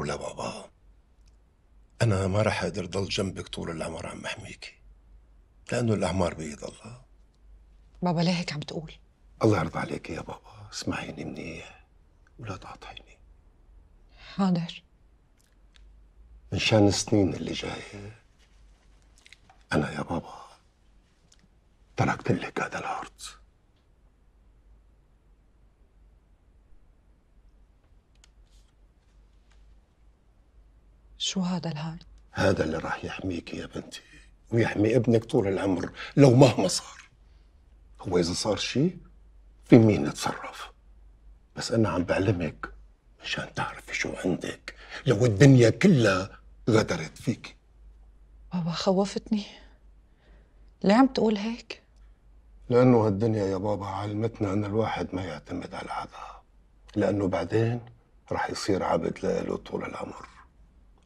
صغير ولا بابا أنا ما رح أقدر ضل جنبك طول العمر عم أحميكي لأنه الأعمار بيد الله بابا ليه هيك عم تقول؟ الله يرضى عليك يا بابا اسمعيني منيح ولا تقاطعيني حاضر من شان السنين اللي جاية أنا يا بابا تركت لك هذا الأرض شو هذا الهاي؟ هذا اللي راح يحميك يا بنتي ويحمي ابنك طول العمر لو مهما صار هو إذا صار شيء في مين نتصرف بس أنا عم بعلمك مشان تعرفي شو عندك لو الدنيا كلها غدرت فيك بابا خوفتني ليه عم تقول هيك؟ لأنه هالدنيا يا بابا علمتنا أن الواحد ما يعتمد على حدا لأنه بعدين رح يصير عبد لإله طول العمر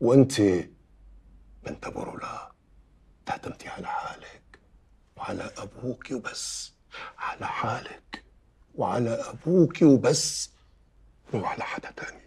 وانت من تبرلا تعتمدي على حالك وعلى ابوك وبس على حالك وعلى ابوك وبس مو على حدا تاني